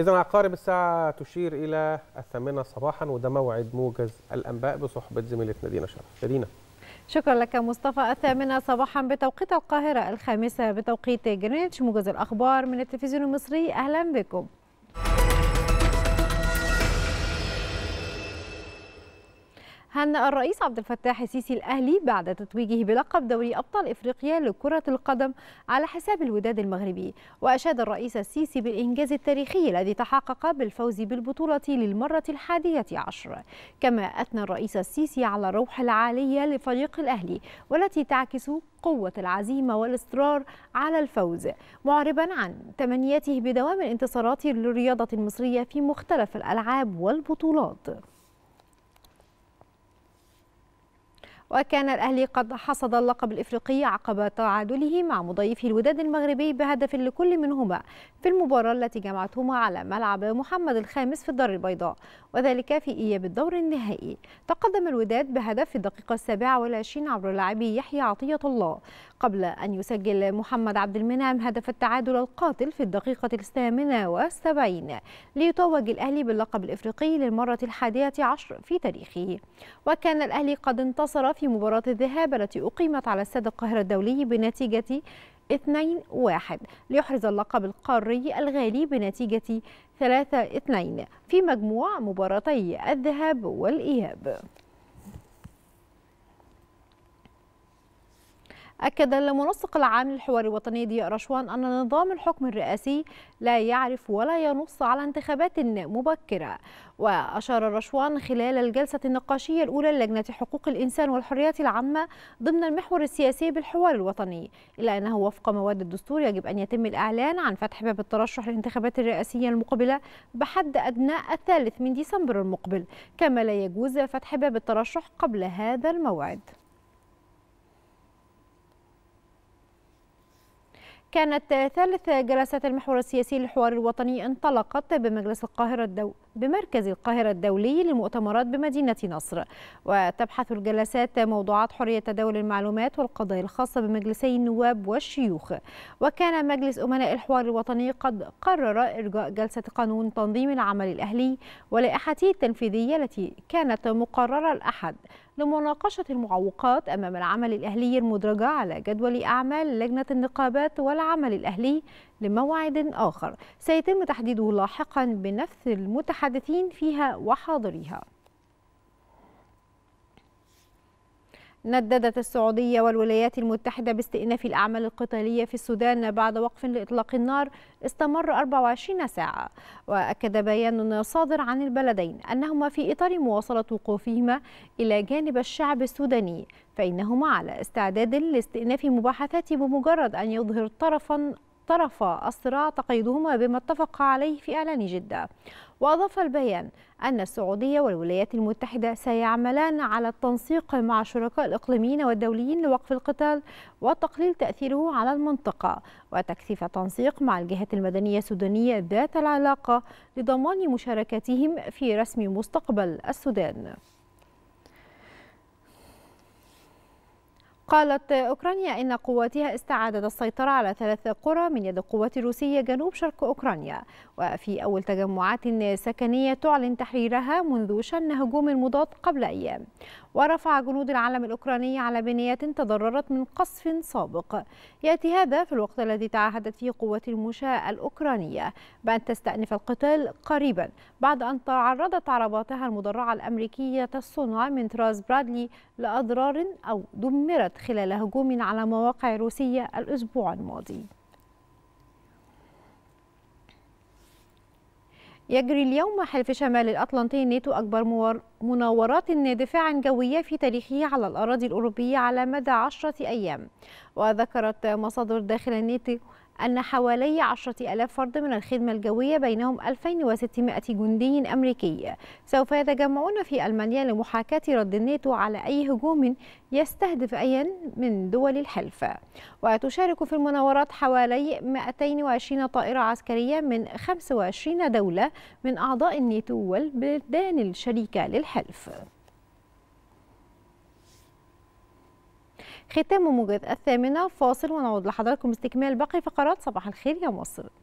إذا عقارب الساعة تشير إلى الثامنة صباحا وده موعد موجز الأنباء بصحبة زميلتنا دينا شرف. دينا. شكرا لك مصطفى الثامنة صباحا بتوقيت القاهرة الخامسة بتوقيت جرينتش موجز الأخبار من التلفزيون المصري أهلا بكم. هنأ الرئيس عبد الفتاح السيسي الأهلي بعد تتويجه بلقب دوري أبطال إفريقيا لكرة القدم على حساب الوداد المغربي وأشاد الرئيس السيسي بالإنجاز التاريخي الذي تحقق بالفوز بالبطولة للمرة الحادية عشر كما أثنى الرئيس السيسي على الروح العالية لفريق الأهلي والتي تعكس قوة العزيمة والإصرار على الفوز معربا عن تمنياته بدوام الانتصارات للرياضة المصرية في مختلف الألعاب والبطولات وكان الأهلي قد حصد اللقب الإفريقي عقب تعادله مع مضيفه الوداد المغربي بهدف لكل منهما في المباراة التي جمعتهما على ملعب محمد الخامس في الدار البيضاء وذلك في إياب الدور النهائي تقدم الوداد بهدف في الدقيقة السابعة والعشرين عبر لاعبي يحيى عطية الله قبل أن يسجل محمد عبد المنعم هدف التعادل القاتل في الدقيقة الثامنة والسبعين ليتوج الأهلي باللقب الإفريقي للمرة الحادية عشر في تاريخه وكان الأهلي قد انتصر في في مباراة الذهاب التي أقيمت على استاد القاهرة الدولي بنتيجة 2-1 ليحرز اللقب القاري الغالي بنتيجة 3-2 في مجموع مباراتي الذهاب والإياب أكد المنسق العام للحوار الوطني ضياء رشوان أن نظام الحكم الرئاسي لا يعرف ولا ينص على انتخابات مبكرة وأشار رشوان خلال الجلسة النقاشية الأولى للجنة حقوق الإنسان والحريات العامة ضمن المحور السياسي بالحوار الوطني إلا أنه وفق مواد الدستور يجب أن يتم الإعلان عن فتح باب الترشح للانتخابات الرئاسية المقبلة بحد أدنى الثالث من ديسمبر المقبل كما لا يجوز فتح باب الترشح قبل هذا الموعد كانت ثالث جلسات المحور السياسي للحوار الوطني انطلقت بمجلس القاهرة الدو... بمركز القاهرة الدولي للمؤتمرات بمدينة نصر وتبحث الجلسات موضوعات حرية تداول المعلومات والقضايا الخاصة بمجلسي النواب والشيوخ وكان مجلس أمناء الحوار الوطني قد قرر إرجاء جلسة قانون تنظيم العمل الأهلي ولائحته التنفيذية التي كانت مقررة الأحد لمناقشة المعوقات أمام العمل الأهلي المدرجة على جدول أعمال لجنة النقابات ولا العمل الأهلي لموعد آخر سيتم تحديده لاحقا بنفس المتحدثين فيها وحاضريها نددت السعودية والولايات المتحدة باستئناف الأعمال القتالية في السودان بعد وقف لإطلاق النار استمر 24 ساعة وأكد بيان صادر عن البلدين أنهما في إطار مواصلة وقوفهما إلى جانب الشعب السوداني فإنهما على استعداد لاستئناف مباحثات بمجرد أن يظهر طرفا طرف الصراع تقيدهما بما اتفق عليه في إعلان جدة وأضاف البيان أن السعودية والولايات المتحدة سيعملان على التنسيق مع الشركاء الإقليميين والدوليين لوقف القتال وتقليل تأثيره على المنطقة وتكثيف التنسيق مع الجهات المدنية السودانية ذات العلاقة لضمان مشاركتهم في رسم مستقبل السودان قالت أوكرانيا إن قواتها استعادت السيطرة على ثلاث قرى من يد القوات الروسية جنوب شرق أوكرانيا وفي أول تجمعات سكنية تعلن تحريرها منذ شن هجوم مضاد قبل أيام ورفع جنود العلم الأوكراني على بنيات تضررت من قصف سابق يأتي هذا في الوقت الذي تعهدت فيه قوات المشاة الأوكرانية بأن تستأنف القتال قريبا بعد أن تعرضت عرباتها المدرعة الأمريكية الصنع من طراز برادلي لأضرار أو دمرت خلال هجوم على مواقع روسية الأسبوع الماضي يجري اليوم حلف شمال الأطلنطي الناتو أكبر مناورات دفاع جوية في تاريخه على الأراضي الأوروبية على مدى عشرة أيام وذكرت مصادر داخل الناتو أن حوالي 10000 فرد من الخدمة الجوية بينهم 2600 جندي أمريكي سوف يتجمعون في ألمانيا لمحاكاة رد الناتو على أي هجوم يستهدف أي من دول الحلف وتشارك في المناورات حوالي 220 طائرة عسكرية من 25 دولة من أعضاء الناتو والبلدان الشريكة للحلف ختام موجز الثامنة فاصل ونعود لحضراتكم باستكمال باقي فقرات صباح الخير يا مصر